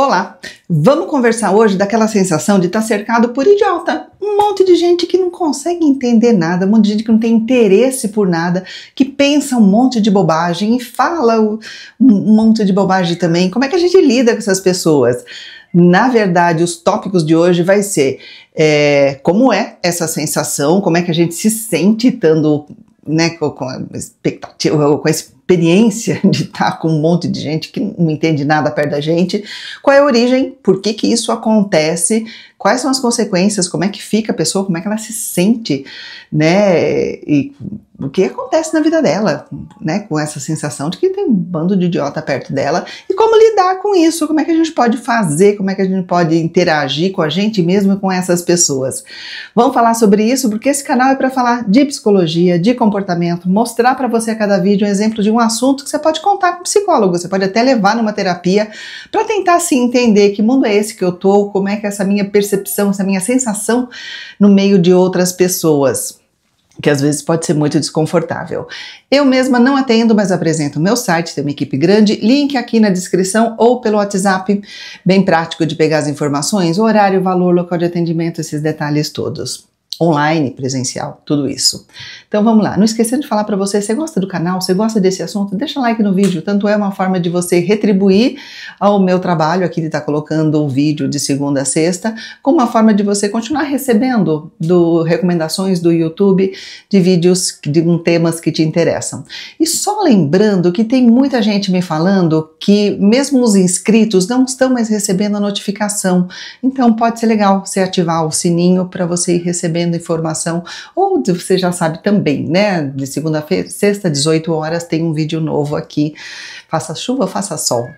Olá! Vamos conversar hoje daquela sensação de estar tá cercado por idiota. Um monte de gente que não consegue entender nada, um monte de gente que não tem interesse por nada, que pensa um monte de bobagem e fala um monte de bobagem também. Como é que a gente lida com essas pessoas? Na verdade, os tópicos de hoje vai ser é, como é essa sensação, como é que a gente se sente estando né, com, a expectativa, com a experiência de estar com um monte de gente que não entende nada perto da gente. Qual é a origem? Por que, que isso acontece? Quais são as consequências? Como é que fica a pessoa? Como é que ela se sente? Né? E o que acontece na vida dela, né? Com essa sensação de que tem um bando de idiota perto dela como lidar com isso? Como é que a gente pode fazer? Como é que a gente pode interagir com a gente mesmo e com essas pessoas? Vamos falar sobre isso porque esse canal é para falar de psicologia, de comportamento, mostrar para você a cada vídeo um exemplo de um assunto que você pode contar com um psicólogo, você pode até levar numa terapia para tentar se assim, entender que mundo é esse que eu tô, como é que é essa minha percepção, essa minha sensação no meio de outras pessoas que às vezes pode ser muito desconfortável. Eu mesma não atendo, mas apresento meu site, tem uma equipe grande, link aqui na descrição ou pelo WhatsApp, bem prático de pegar as informações, horário, valor, local de atendimento, esses detalhes todos online, presencial, tudo isso. Então vamos lá, não esquecendo de falar para você, você gosta do canal, você gosta desse assunto, deixa like no vídeo, tanto é uma forma de você retribuir ao meu trabalho, aqui de estar tá colocando o vídeo de segunda a sexta, como uma forma de você continuar recebendo do recomendações do YouTube de vídeos de um, temas que te interessam. E só lembrando que tem muita gente me falando que mesmo os inscritos não estão mais recebendo a notificação, então pode ser legal você ativar o sininho para você ir recebendo informação, ou você já sabe também, né? De segunda-feira, sexta, 18 horas, tem um vídeo novo aqui faça chuva, faça sol.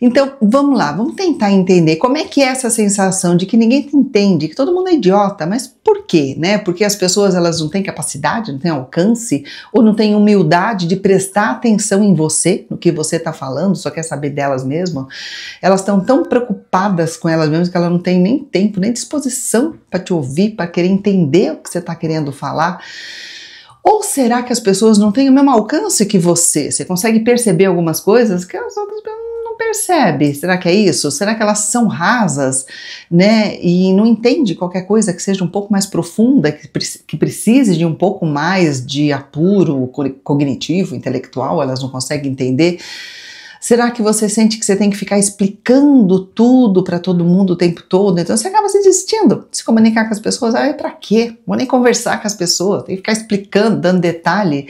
Então, vamos lá, vamos tentar entender como é que é essa sensação de que ninguém te entende, que todo mundo é idiota, mas por quê, né? Porque as pessoas elas não têm capacidade, não têm alcance ou não têm humildade de prestar atenção em você, no que você está falando, só quer saber delas mesmo. Elas estão tão preocupadas com elas mesmas que elas não têm nem tempo, nem disposição para te ouvir, para querer entender o que você está querendo falar. Ou será que as pessoas não têm o mesmo alcance que você? Você consegue perceber algumas coisas que as outras não percebem? Será que é isso? Será que elas são rasas, né? E não entende qualquer coisa que seja um pouco mais profunda, que precise de um pouco mais de apuro cognitivo, intelectual, elas não conseguem entender? Será que você sente que você tem que ficar explicando tudo para todo mundo o tempo todo? Então você acaba se desistindo se comunicar com as pessoas. Ah, para quê? Vou nem conversar com as pessoas, tem que ficar explicando, dando detalhe.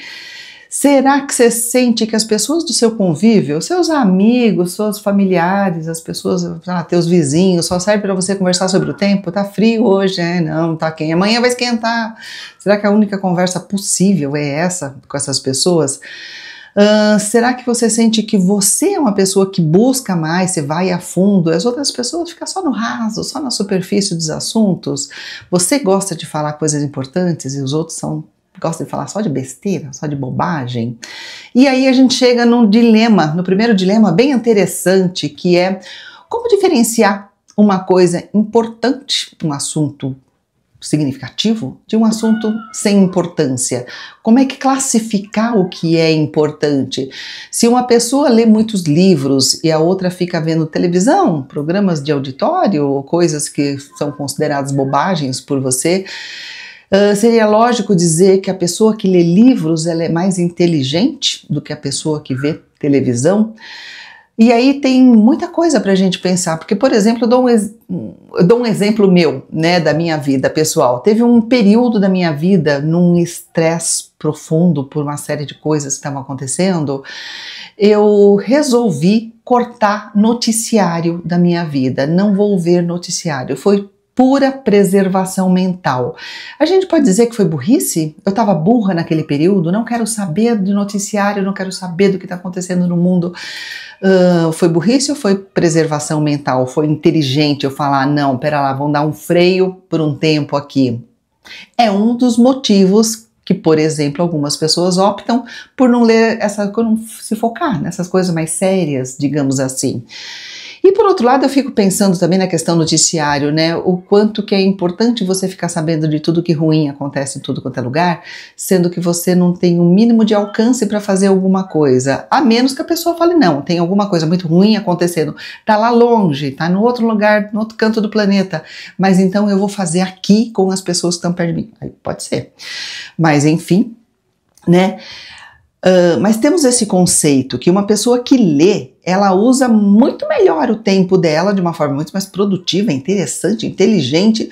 Será que você sente que as pessoas do seu convívio, seus amigos, seus familiares, as pessoas, ah, teus vizinhos, só serve para você conversar sobre o tempo? Tá frio hoje, é? Não, tá quente. Amanhã vai esquentar. Será que a única conversa possível é essa com essas pessoas? será que você sente que você é uma pessoa que busca mais, você vai a fundo, as outras pessoas ficam só no raso, só na superfície dos assuntos? Você gosta de falar coisas importantes e os outros são gosta de falar só de besteira, só de bobagem. E aí a gente chega num dilema, no primeiro dilema bem interessante, que é como diferenciar uma coisa importante, um assunto significativo de um assunto sem importância? Como é que classificar o que é importante? Se uma pessoa lê muitos livros e a outra fica vendo televisão, programas de auditório, ou coisas que são consideradas bobagens por você, Uh, seria lógico dizer que a pessoa que lê livros ela é mais inteligente do que a pessoa que vê televisão? E aí tem muita coisa para a gente pensar, porque, por exemplo, eu dou, um, eu dou um exemplo meu, né, da minha vida pessoal. Teve um período da minha vida num estresse profundo por uma série de coisas que estavam acontecendo, eu resolvi cortar noticiário da minha vida. Não vou ver noticiário. Foi pura preservação mental. A gente pode dizer que foi burrice? Eu estava burra naquele período, não quero saber do noticiário, não quero saber do que está acontecendo no mundo. Uh, foi burrice ou foi preservação mental? Foi inteligente eu falar, não, pera lá, vão dar um freio por um tempo aqui. É um dos motivos que, por exemplo, algumas pessoas optam por não ler essa, por não se focar nessas coisas mais sérias, digamos assim. E por outro lado, eu fico pensando também na questão noticiário, né? O quanto que é importante você ficar sabendo de tudo que ruim acontece em tudo quanto é lugar, sendo que você não tem o um mínimo de alcance para fazer alguma coisa. A menos que a pessoa fale, não, tem alguma coisa muito ruim acontecendo. Tá lá longe, tá no outro lugar, no outro canto do planeta. Mas então eu vou fazer aqui com as pessoas que estão perto de mim. Aí pode ser. Mas enfim, né? Uh, mas temos esse conceito que uma pessoa que lê, ela usa muito melhor o tempo dela de uma forma muito mais produtiva, interessante, inteligente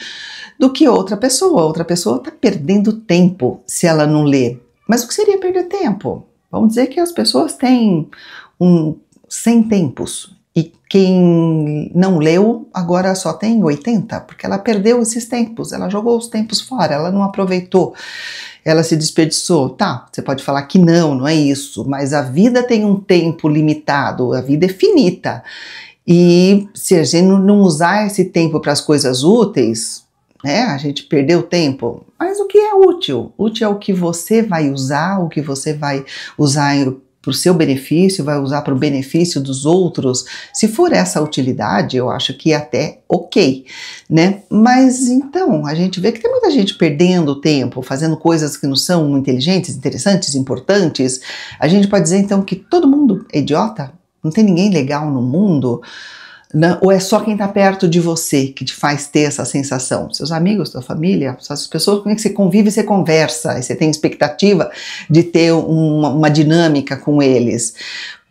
do que outra pessoa. Outra pessoa está perdendo tempo se ela não lê. Mas o que seria perder tempo? Vamos dizer que as pessoas têm um 100 tempos e quem não leu agora só tem 80, porque ela perdeu esses tempos, ela jogou os tempos fora, ela não aproveitou ela se desperdiçou. Tá, você pode falar que não, não é isso, mas a vida tem um tempo limitado, a vida é finita. E se a gente não usar esse tempo para as coisas úteis, né, a gente perdeu tempo. Mas o que é útil? Útil é o que você vai usar, o que você vai usar para o seu benefício, vai usar para o benefício dos outros. Se for essa utilidade, eu acho que é até ok, né? Mas então a gente vê que tem muita gente perdendo tempo, fazendo coisas que não são inteligentes, interessantes, importantes. A gente pode dizer então que todo mundo é idiota? Não tem ninguém legal no mundo? Né? ou é só quem está perto de você que te faz ter essa sensação? Seus amigos, sua família, as pessoas com quem você convive, você conversa, e você tem expectativa de ter uma, uma dinâmica com eles.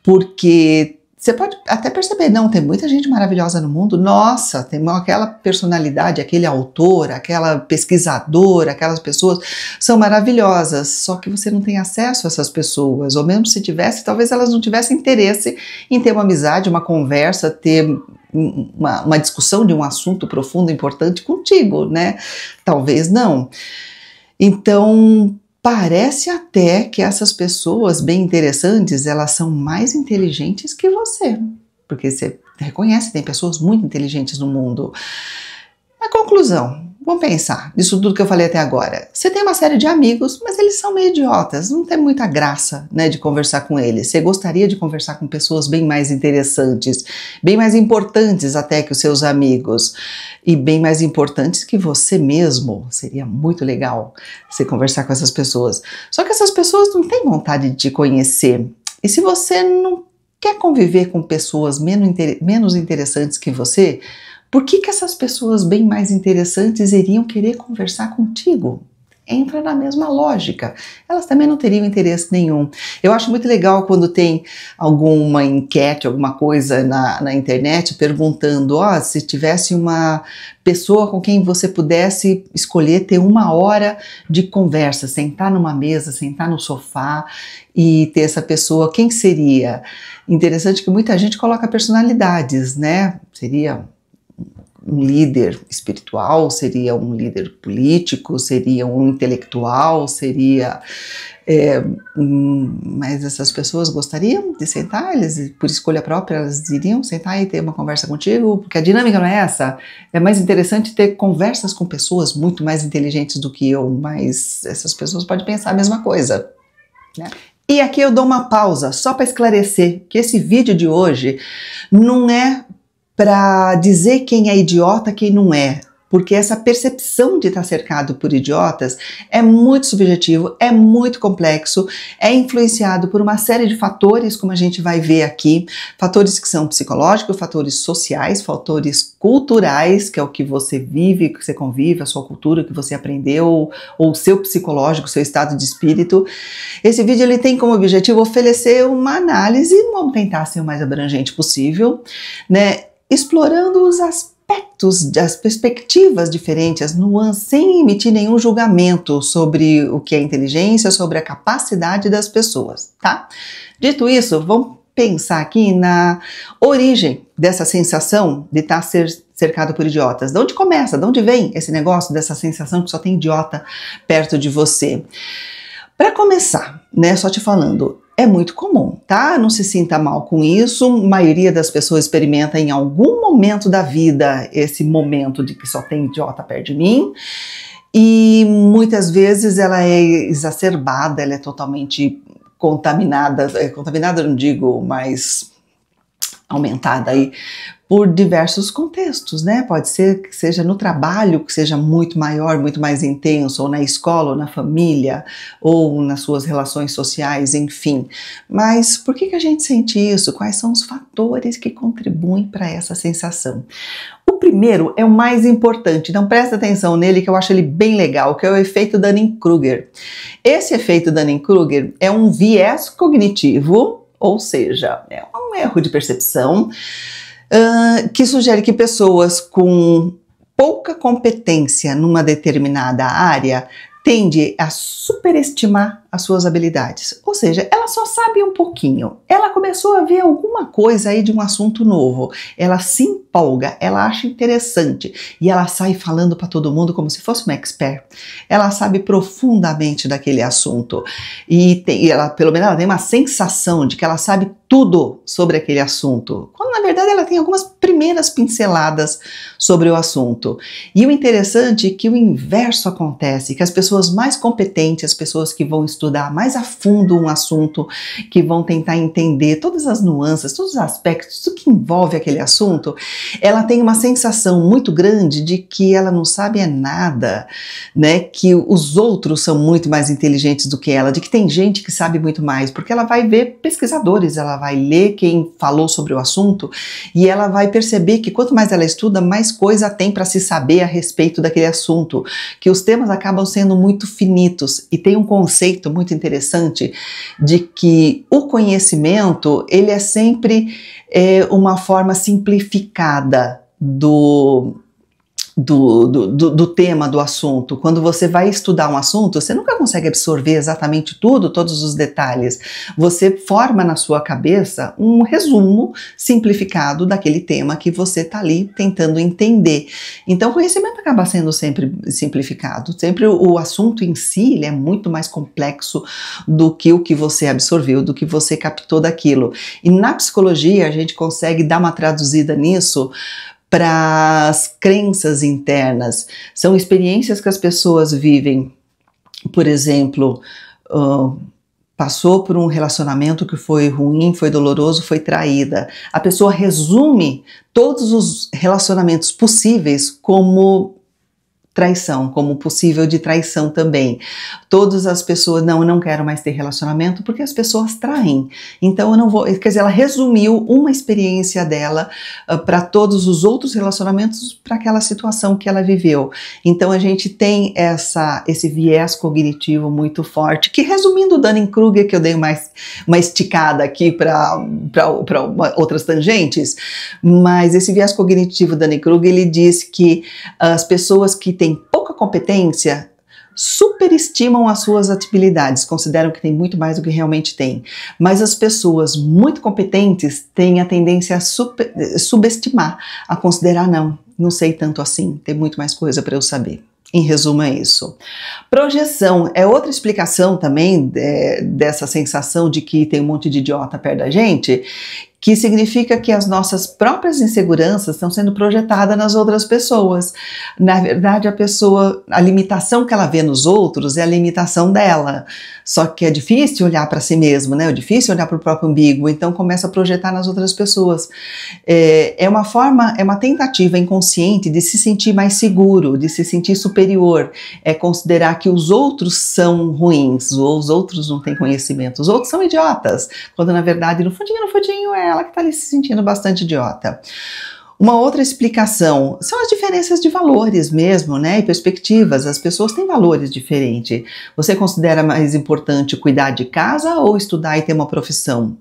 Porque você pode até perceber, não, tem muita gente maravilhosa no mundo. Nossa, tem aquela personalidade, aquele autor, aquela pesquisadora, aquelas pessoas são maravilhosas. Só que você não tem acesso a essas pessoas, ou mesmo se tivesse, talvez elas não tivessem interesse em ter uma amizade, uma conversa, ter uma, uma discussão de um assunto profundo, importante contigo, né? Talvez não. Então, Parece até que essas pessoas bem interessantes, elas são mais inteligentes que você, porque você reconhece, tem pessoas muito inteligentes no mundo. A conclusão, Vamos pensar nisso tudo que eu falei até agora. Você tem uma série de amigos, mas eles são meio idiotas, não tem muita graça né, de conversar com eles. Você gostaria de conversar com pessoas bem mais interessantes, bem mais importantes até que os seus amigos, e bem mais importantes que você mesmo. Seria muito legal você conversar com essas pessoas. Só que essas pessoas não têm vontade de te conhecer. E se você não quer conviver com pessoas menos interessantes que você, por que, que essas pessoas bem mais interessantes iriam querer conversar contigo? entra na mesma lógica. Elas também não teriam interesse nenhum. Eu acho muito legal quando tem alguma enquete, alguma coisa na, na internet perguntando: ó, oh, se tivesse uma pessoa com quem você pudesse escolher ter uma hora de conversa, sentar numa mesa, sentar no sofá e ter essa pessoa, quem seria? Interessante que muita gente coloca personalidades, né? Seria um líder espiritual, seria um líder político, seria um intelectual, seria. É, mas essas pessoas gostariam de sentar, eles, por escolha própria, elas iriam sentar e ter uma conversa contigo, porque a dinâmica não é essa. É mais interessante ter conversas com pessoas muito mais inteligentes do que eu, mas essas pessoas podem pensar a mesma coisa. Né? E aqui eu dou uma pausa só para esclarecer que esse vídeo de hoje não é para dizer quem é idiota, quem não é, porque essa percepção de estar tá cercado por idiotas é muito subjetivo, é muito complexo, é influenciado por uma série de fatores, como a gente vai ver aqui, fatores que são psicológicos, fatores sociais, fatores culturais, que é o que você vive, que você convive, a sua cultura, que você aprendeu, ou o seu psicológico, seu estado de espírito. Esse vídeo ele tem como objetivo oferecer uma análise, vamos tentar ser o mais abrangente possível, né? explorando os aspectos, as perspectivas diferentes, as nuances, sem emitir nenhum julgamento sobre o que é inteligência, sobre a capacidade das pessoas, tá? Dito isso, vamos pensar aqui na origem dessa sensação de tá estar cercado por idiotas. De onde começa? De onde vem esse negócio dessa sensação que só tem idiota perto de você? Para começar, né, só te falando, é muito comum, tá? Não se sinta mal com isso. A maioria das pessoas experimenta em algum momento da vida esse momento de que só tem idiota perto de mim. E muitas vezes ela é exacerbada, ela é totalmente contaminada, é, contaminada não digo, mas aumentada aí por diversos contextos, né? Pode ser que seja no trabalho, que seja muito maior, muito mais intenso, ou na escola, ou na família, ou nas suas relações sociais, enfim. Mas por que, que a gente sente isso? Quais são os fatores que contribuem para essa sensação? O primeiro é o mais importante, então presta atenção nele que eu acho ele bem legal, que é o efeito Dunning-Kruger. Esse efeito Dunning-Kruger é um viés cognitivo, ou seja, é um erro de percepção que sugere que pessoas com pouca competência numa determinada área tende a superestimar as suas habilidades. Ou seja, ela só sabe um pouquinho. Ela começou a ver alguma coisa aí de um assunto novo. Ela se empolga, ela acha interessante e ela sai falando para todo mundo como se fosse uma expert. Ela sabe profundamente daquele assunto e, tem, e ela, pelo menos, ela tem uma sensação de que ela sabe tudo sobre aquele assunto, quando na verdade ela tem algumas primeiras pinceladas sobre o assunto. E o interessante é que o inverso acontece, que as pessoas mais competentes, as pessoas que vão estudar estudar mais a fundo um assunto, que vão tentar entender todas as nuances, todos os aspectos, tudo que envolve aquele assunto, ela tem uma sensação muito grande de que ela não sabe é nada, né? Que os outros são muito mais inteligentes do que ela, de que tem gente que sabe muito mais, porque ela vai ver pesquisadores, ela vai ler quem falou sobre o assunto e ela vai perceber que quanto mais ela estuda, mais coisa tem para se saber a respeito daquele assunto, que os temas acabam sendo muito finitos e tem um conceito conceito muito interessante de que o conhecimento ele é sempre é, uma forma simplificada do do, do, do, do, tema, do assunto. Quando você vai estudar um assunto, você nunca consegue absorver exatamente tudo, todos os detalhes. Você forma na sua cabeça um resumo simplificado daquele tema que você está ali tentando entender. Então, o conhecimento acaba sendo sempre simplificado. Sempre o, o assunto em si é muito mais complexo do que o que você absorveu, do que você captou daquilo. E na psicologia, a gente consegue dar uma traduzida nisso para as crenças internas. São experiências que as pessoas vivem. Por exemplo, uh, passou por um relacionamento que foi ruim, foi doloroso, foi traída. A pessoa resume todos os relacionamentos possíveis como traição, como possível de traição também. Todas as pessoas, não, eu não quero mais ter relacionamento porque as pessoas traem. Então eu não vou, quer dizer, ela resumiu uma experiência dela uh, ah, para todos os outros relacionamentos, para aquela situação que ela viveu. Então a gente tem essa esse viés cognitivo muito forte, que resumindo o Dunning-Kruger que eu dei mais uma esticada aqui para para outras tangentes, mas esse viés cognitivo Dunning-Kruger ele diz que as pessoas que têm têm pouca competência superestimam as suas atividades, consideram que tem muito mais do que realmente tem. Mas as pessoas muito competentes têm a tendência a super, subestimar, a considerar não, não sei tanto assim, tem muito mais coisa para eu saber. Em resumo, é isso. Projeção é outra explicação também é, dessa sensação de que tem um monte de idiota perto da gente, que significa que as nossas próprias inseguranças estão sendo projetadas nas outras pessoas. Na verdade, a pessoa, a limitação que ela vê nos outros é a limitação dela. Só que é difícil olhar para si mesmo, né? É difícil olhar para o próprio umbigo, então começa a projetar nas outras pessoas. É, é uma forma, é uma tentativa inconsciente de se sentir mais seguro, de se sentir superior. É considerar que os outros são ruins, ou os outros não têm conhecimento, os outros são idiotas, quando na verdade, no fundinho, no fundinho, é ela que está ali se sentindo bastante idiota. Uma outra explicação são as diferenças de valores mesmo, né? E perspectivas. As pessoas têm valores diferentes. Você considera mais importante cuidar de casa ou estudar e ter uma profissão?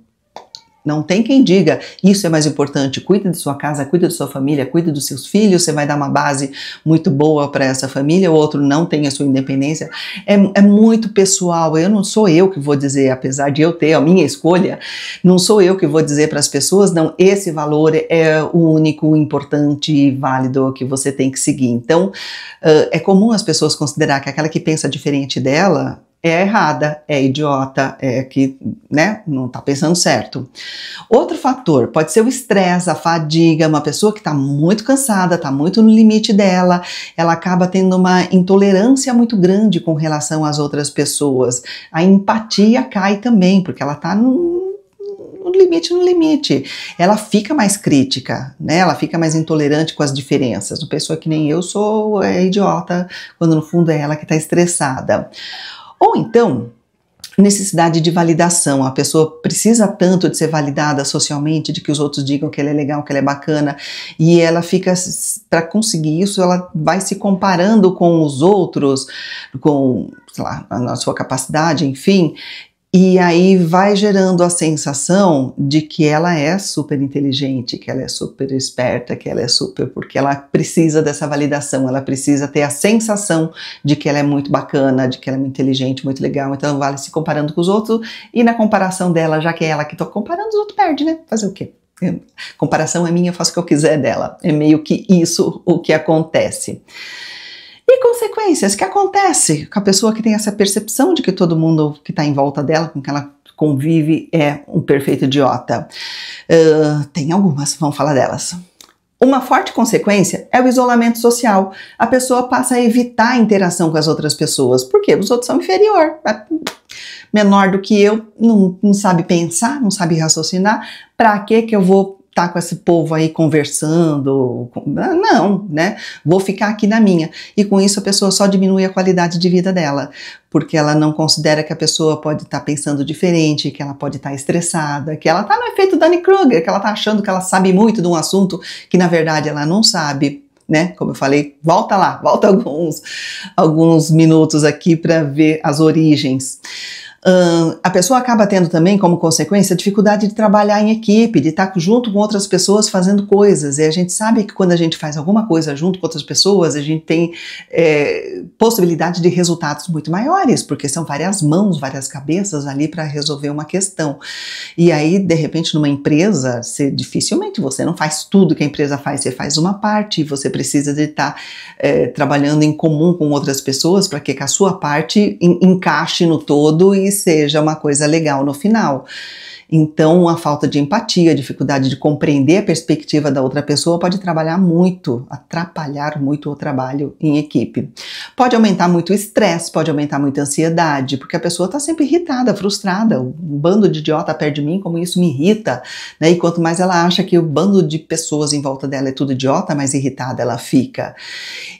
Não tem quem diga isso é mais importante. Cuida de sua casa, cuida de sua família, cuida dos seus filhos. Você vai dar uma base muito boa para essa família. O outro não tem a sua independência. É, é muito pessoal. Eu não sou eu que vou dizer, apesar de eu ter a minha escolha, não sou eu que vou dizer para as pessoas, não. Esse valor é o único importante e válido que você tem que seguir. Então, é comum as pessoas considerar que aquela que pensa diferente dela é errada, é idiota, é que né, não está pensando certo. Outro fator pode ser o estresse, a fadiga, uma pessoa que está muito cansada, está muito no limite dela, ela acaba tendo uma intolerância muito grande com relação às outras pessoas. A empatia cai também, porque ela está num no limite, no limite. Ela fica mais crítica, né? Ela fica mais intolerante com as diferenças. Uma pessoa que nem eu sou é idiota, quando no fundo é ela que está estressada. Ou então, necessidade de validação. A pessoa precisa tanto de ser validada socialmente, de que os outros digam que ela é legal, que ela é bacana, e ela fica para conseguir isso, ela vai se comparando com os outros, com, sei lá, a sua capacidade, enfim, e aí vai gerando a sensação de que ela é super inteligente, que ela é super esperta, que ela é super. porque ela precisa dessa validação, ela precisa ter a sensação de que ela é muito bacana, de que ela é muito inteligente, muito legal. Então vale se comparando com os outros e na comparação dela, já que é ela que está comparando, os outros perde, né? Fazer o quê? É, comparação é minha, eu faço o que eu quiser dela. É meio que isso o que acontece consequências que acontece com a pessoa que tem essa percepção de que todo mundo que está em volta dela, com que ela convive, é um perfeito idiota. Uh, tem algumas, vamos falar delas. Uma forte consequência é o isolamento social. A pessoa passa a evitar a interação com as outras pessoas, porque os outros são inferior, é menor do que eu, não, não sabe pensar, não sabe raciocinar. Para que eu vou tá com esse povo aí conversando. Ah, não, né? Vou ficar aqui na minha. E com isso a pessoa só diminui a qualidade de vida dela, porque ela não considera que a pessoa pode estar tá pensando diferente, que ela pode estar tá estressada, que ela tá no efeito Danny Kruger, que ela tá achando que ela sabe muito de um assunto que na verdade ela não sabe. Né? Como eu falei, volta lá, volta alguns, alguns minutos aqui para ver as origens a pessoa acaba tendo também como consequência a dificuldade de trabalhar em equipe, de estar junto com outras pessoas fazendo coisas. E a gente sabe que quando a gente faz alguma coisa junto com outras pessoas, a gente tem é, possibilidade de resultados muito maiores, porque são várias mãos, várias cabeças ali para resolver uma questão. E aí, de repente, numa empresa, você, dificilmente você não faz tudo que a empresa faz, você faz uma parte e você precisa de estar é, trabalhando em comum com outras pessoas para que a sua parte en encaixe no todo e seja uma coisa legal no final. Então, a falta de empatia, a dificuldade de compreender a perspectiva da outra pessoa pode trabalhar muito, atrapalhar muito o trabalho em equipe. Pode aumentar muito o estresse, pode aumentar muito a ansiedade, porque a pessoa está sempre irritada, frustrada. Um bando de idiota perto de mim, como isso me irrita. Né? E quanto mais ela acha que o bando de pessoas em volta dela é tudo idiota, mais irritada ela fica.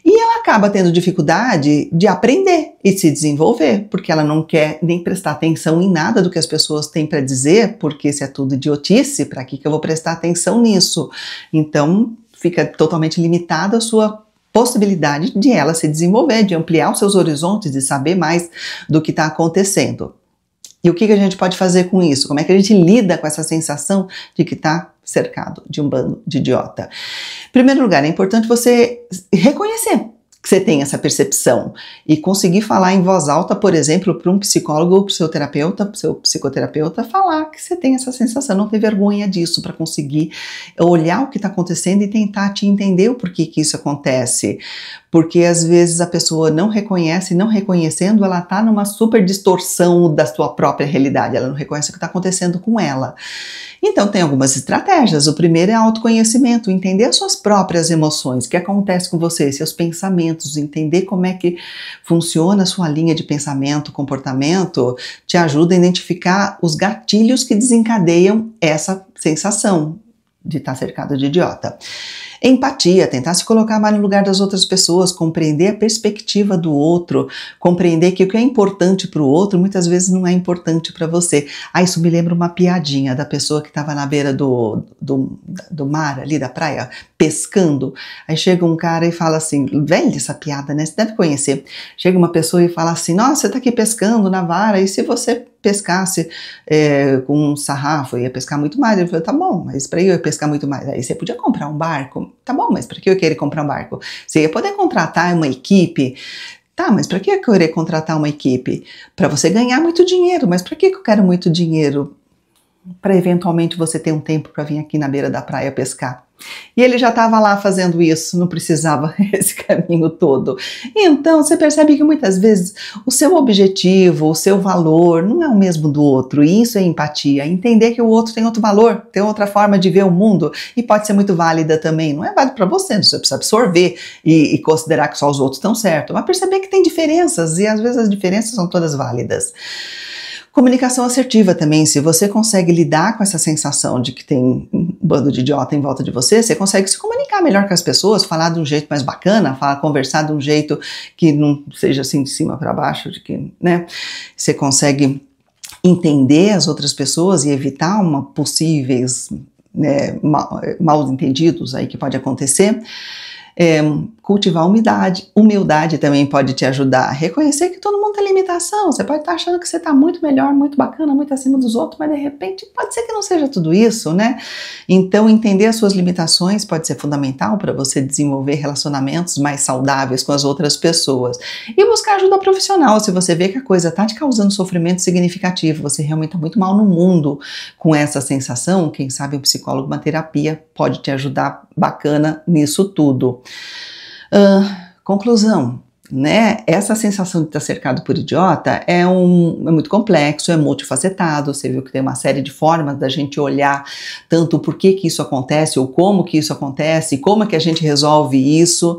E ela acaba tendo dificuldade de aprender e se desenvolver, porque ela não quer nem prestar atenção em nada do que as pessoas têm para dizer, porque se é tudo idiotice, para que, que eu vou prestar atenção nisso? Então, fica totalmente limitada a sua possibilidade de ela se desenvolver, de ampliar os seus horizontes, de saber mais do que está acontecendo. E o que, que a gente pode fazer com isso? Como é que a gente lida com essa sensação de que está cercado de um bando de idiota? Em primeiro lugar, é importante você reconhecer que você tem essa percepção. E conseguir falar em voz alta, por exemplo, para um psicólogo ou para o seu terapeuta, para o seu psicoterapeuta, falar que você tem essa sensação, não ter vergonha disso, para conseguir olhar o que está acontecendo e tentar te entender o porquê que isso acontece. Porque às vezes a pessoa não reconhece, não reconhecendo, ela está numa super distorção da sua própria realidade, ela não reconhece o que está acontecendo com ela. Então, tem algumas estratégias. O primeiro é autoconhecimento, entender as suas próprias emoções, o que acontece com você, seus pensamentos, entender como é que funciona a sua linha de pensamento, comportamento, te ajuda a identificar os gatilhos que desencadeiam essa sensação de estar cercado de idiota. Empatia, tentar se colocar mais no lugar das outras pessoas, compreender a perspectiva do outro, compreender que o que é importante para o outro muitas vezes não é importante para você. Ah, isso me lembra uma piadinha da pessoa que estava na beira do, do, do mar, ali da praia, pescando. Aí chega um cara e fala assim: velha essa piada, né? Você deve conhecer. Chega uma pessoa e fala assim: nossa, você está aqui pescando na vara, e se você pescasse é, com um sarrafo, ia pescar muito mais. Ele falou, tá bom, mas para eu pescar muito mais, aí você podia comprar um barco. Tá bom, mas para que eu queria comprar um barco? Você ia poder contratar uma equipe Tá, mas para que eu querer contratar uma equipe? Para você ganhar muito dinheiro, mas para que eu quero muito dinheiro? Para eventualmente você ter um tempo para vir aqui na beira da praia pescar. E ele já estava lá fazendo isso, não precisava esse caminho todo. Então, você percebe que muitas vezes o seu objetivo, o seu valor não é o mesmo do outro, e isso é empatia, entender que o outro tem outro valor, tem outra forma de ver o mundo e pode ser muito válida também. Não é válido para você, você precisa absorver e, e, considerar que só os outros estão certo, mas perceber que tem diferenças e às vezes as diferenças são todas válidas. Comunicação assertiva também, se você consegue lidar com essa sensação de que tem um bando de idiota em volta de você, você consegue se comunicar melhor com as pessoas, falar de um jeito mais bacana, falar, conversar de um jeito que não seja assim de cima para baixo, de que, né? Você consegue entender as outras pessoas e evitar uma possíveis né, mal, eh, mal entendidos aí que pode acontecer. É, cultivar humildade. Humildade também pode te ajudar a reconhecer que todo mundo tem limitação. Você pode estar achando que você está muito melhor, muito bacana, muito acima dos outros, mas de repente pode ser que não seja tudo isso, né? Então, entender as suas limitações pode ser fundamental para você desenvolver relacionamentos mais saudáveis com as outras pessoas. E buscar ajuda profissional se você vê que a coisa está te causando sofrimento significativo, você realmente está muito mal no mundo com essa sensação. Quem sabe um psicólogo, uma terapia pode te ajudar bacana nisso tudo conclusão, né? Essa sensação de estar cercado por idiota é, um, é muito complexo, é multifacetado. Você viu que tem uma série de formas da gente olhar tanto por que, que isso acontece, ou como que isso acontece, como é que a gente resolve isso.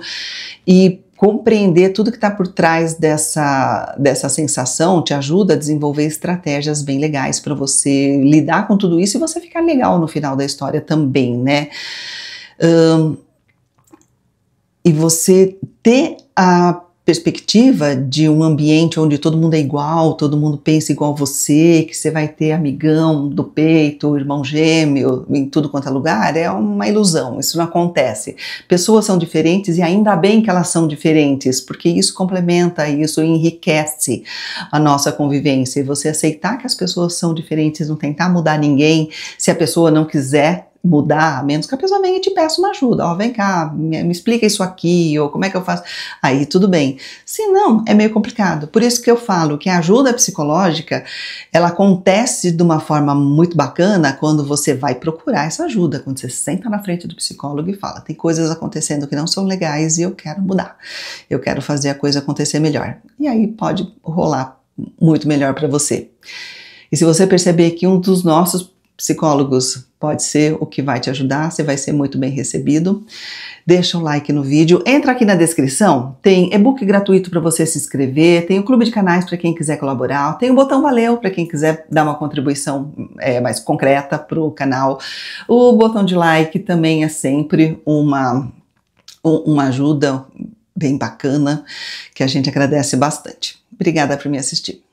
E compreender tudo que está por trás dessa, dessa sensação te ajuda a desenvolver estratégias bem legais para você lidar com tudo isso e você ficar legal no final da história também, né? Um, e você ter a perspectiva de um ambiente onde todo mundo é igual, todo mundo pensa igual você, que você vai ter amigão do peito, irmão gêmeo, em tudo quanto é lugar, é uma ilusão, isso não acontece. Pessoas são diferentes e ainda bem que elas são diferentes, porque isso complementa, isso enriquece a nossa convivência. E você aceitar que as pessoas são diferentes, não tentar mudar ninguém, se a pessoa não quiser mudar, a menos que a pessoa venha e te peça uma ajuda. Ó, oh, vem cá, me, me, explica isso aqui, ou como é que eu faço. Aí tudo bem. Se não, é meio complicado. Por isso que eu falo que a ajuda psicológica, ela acontece de uma forma muito bacana quando você vai procurar essa ajuda, quando você senta na frente do psicólogo e fala, tem coisas acontecendo que não são legais e eu quero mudar. Eu quero fazer a coisa acontecer melhor. E aí pode rolar muito melhor para você. E se você perceber que um dos nossos psicólogos pode ser o que vai te ajudar, você vai ser muito bem recebido. Deixa um like no vídeo, entra aqui na descrição, tem e-book gratuito para você se inscrever, tem o clube de canais para quem quiser colaborar, tem o botão valeu para quem quiser dar uma contribuição é, mais concreta para o canal. O botão de like também é sempre uma, uma ajuda bem bacana que a gente agradece bastante. Obrigada por me assistir.